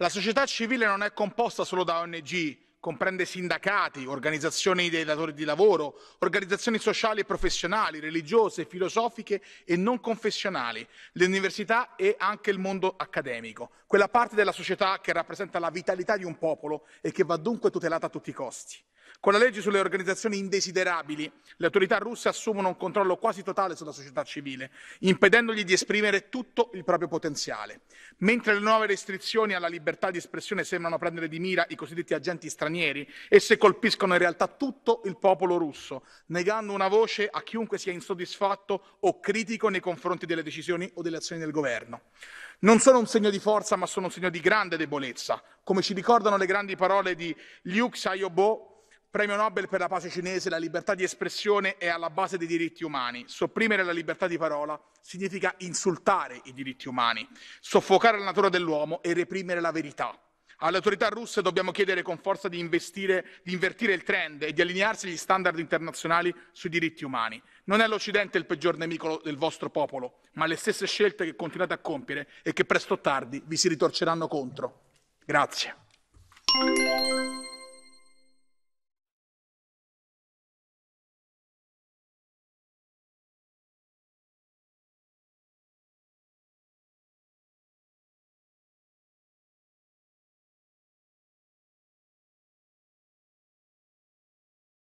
La società civile non è composta solo da ONG, comprende sindacati, organizzazioni dei datori di lavoro, organizzazioni sociali e professionali, religiose, filosofiche e non confessionali, le università e anche il mondo accademico, quella parte della società che rappresenta la vitalità di un popolo e che va dunque tutelata a tutti i costi. Con la legge sulle organizzazioni indesiderabili, le autorità russe assumono un controllo quasi totale sulla società civile, impedendogli di esprimere tutto il proprio potenziale. Mentre le nuove restrizioni alla libertà di espressione sembrano prendere di mira i cosiddetti agenti stranieri, esse colpiscono in realtà tutto il popolo russo, negando una voce a chiunque sia insoddisfatto o critico nei confronti delle decisioni o delle azioni del governo. Non sono un segno di forza, ma sono un segno di grande debolezza, come ci ricordano le grandi parole di Liu Xiaobo, Premio Nobel per la pace cinese, la libertà di espressione è alla base dei diritti umani. Sopprimere la libertà di parola significa insultare i diritti umani, soffocare la natura dell'uomo e reprimere la verità. Alle autorità russe dobbiamo chiedere con forza di, investire, di invertire il trend e di allinearsi agli standard internazionali sui diritti umani. Non è l'Occidente il peggior nemico del vostro popolo, ma le stesse scelte che continuate a compiere e che presto o tardi vi si ritorceranno contro. Grazie.